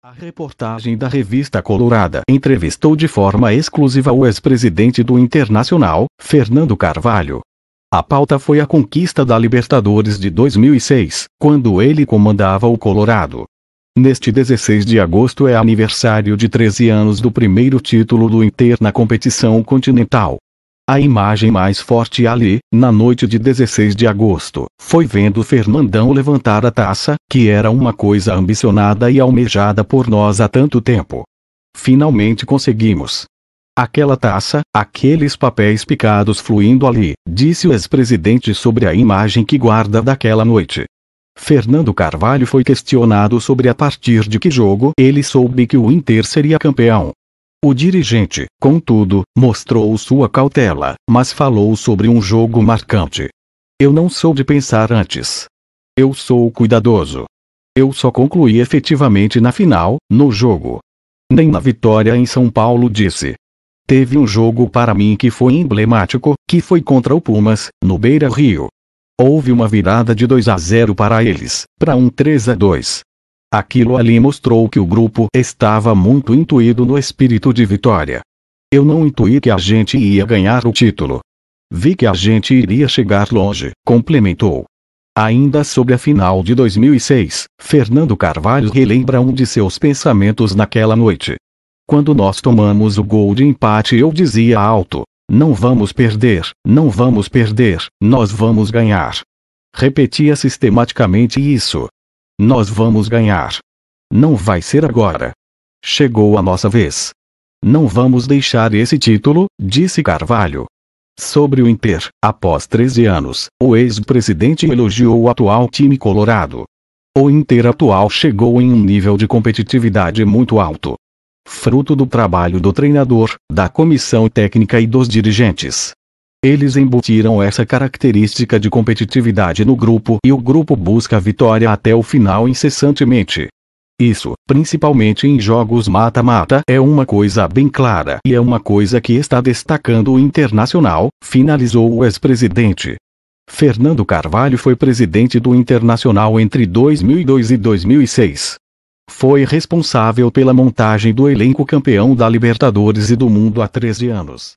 A reportagem da revista Colorada entrevistou de forma exclusiva o ex-presidente do Internacional, Fernando Carvalho. A pauta foi a conquista da Libertadores de 2006, quando ele comandava o Colorado. Neste 16 de agosto é aniversário de 13 anos do primeiro título do Inter na competição continental. A imagem mais forte ali, na noite de 16 de agosto, foi vendo Fernandão levantar a taça, que era uma coisa ambicionada e almejada por nós há tanto tempo. Finalmente conseguimos. Aquela taça, aqueles papéis picados fluindo ali, disse o ex-presidente sobre a imagem que guarda daquela noite. Fernando Carvalho foi questionado sobre a partir de que jogo ele soube que o Inter seria campeão. O dirigente, contudo, mostrou sua cautela, mas falou sobre um jogo marcante. Eu não sou de pensar antes. Eu sou cuidadoso. Eu só concluí efetivamente na final, no jogo. Nem na vitória em São Paulo disse. Teve um jogo para mim que foi emblemático, que foi contra o Pumas, no Beira Rio. Houve uma virada de 2 a 0 para eles, para um 3 a 2. Aquilo ali mostrou que o grupo estava muito intuído no espírito de vitória. Eu não intuí que a gente ia ganhar o título. Vi que a gente iria chegar longe, complementou. Ainda sobre a final de 2006, Fernando Carvalho relembra um de seus pensamentos naquela noite. Quando nós tomamos o gol de empate, eu dizia alto: Não vamos perder, não vamos perder, nós vamos ganhar. Repetia sistematicamente isso, nós vamos ganhar. Não vai ser agora. Chegou a nossa vez. Não vamos deixar esse título, disse Carvalho. Sobre o Inter, após 13 anos, o ex-presidente elogiou o atual time colorado. O Inter atual chegou em um nível de competitividade muito alto. Fruto do trabalho do treinador, da comissão técnica e dos dirigentes. Eles embutiram essa característica de competitividade no grupo e o grupo busca a vitória até o final incessantemente. Isso, principalmente em jogos mata-mata, é uma coisa bem clara e é uma coisa que está destacando o Internacional, finalizou o ex-presidente. Fernando Carvalho foi presidente do Internacional entre 2002 e 2006. Foi responsável pela montagem do elenco campeão da Libertadores e do Mundo há 13 anos.